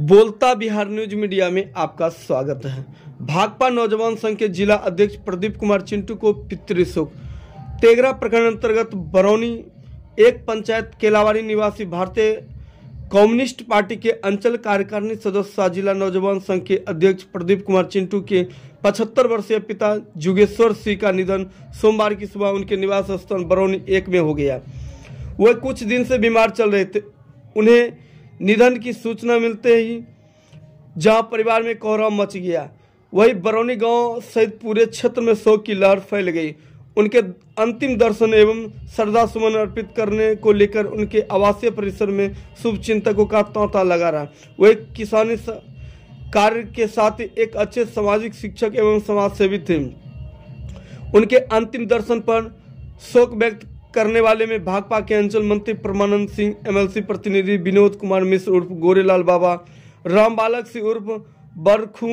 बोलता Bihar news media में आपका स्वागत है भाकपा नौजवान संघ के जिला अध्यक्ष प्रदीप कुमार चिंटू को पितृशोक तेगरा प्रखंड अंतर्गत बरौनी एक पंचायत केलावाड़ी निवासी भारतीय कम्युनिस्ट पार्टी के अंचल कार्यकारिणी सदस्य जिला नौजवान संघ के अध्यक्ष प्रदीप कुमार चिंटू के 75 वर्षीय पिता जुगेश्वर सिंह का निधन सोमवार की सुबह उनके निवास स्थान बरौनी एक में हो गया वह कुछ दिन से बीमार चल रहे थे उन्हें निधन की सूचना मिलते ही जहां परिवार में कोहराम मच गया वहीं बरौनी गांव सहित पूरे क्षेत्र में शोक की लहर फैल गई उनके अंतिम दर्शन एवं श्रद्धा सुमन अर्पित करने को लेकर उनके आवासीय परिसर में शुभ चिंतकों का तोता लगा रहा वह किसानी कार्य के साथ एक अच्छे सामाजिक शिक्षक एवं समाजसेवी थे उनके अंतिम दर्शन पर शोक व्यक्त करने वाले में भाजपा के अंचल मंत्री परमानंद सिंह एमएलसी प्रतिनिधि विनोद कुमार मिश्र उर्फ गोरेलाल बाबा राम बालक सिंह उर्फ बरखू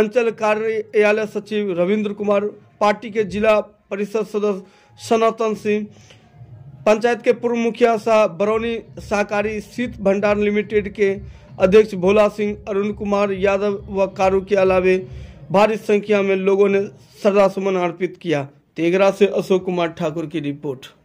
अंचल कार्यालय सचिव रविंद्र कुमार पार्टी के जिला परिषद सदस्य सनातन सिंह पंचायत के पूर्व मुखिया शाह बरौनी सहकारी शीत भंडार लिमिटेड के अध्यक्ष भोला सिंह अरुण कुमार यादव व कारू के अलावे भारी संख्या में लोगों ने श्रद्धा सुमन अर्पित किया तेगरा से अशोक कुमार ठाकुर की रिपोर्ट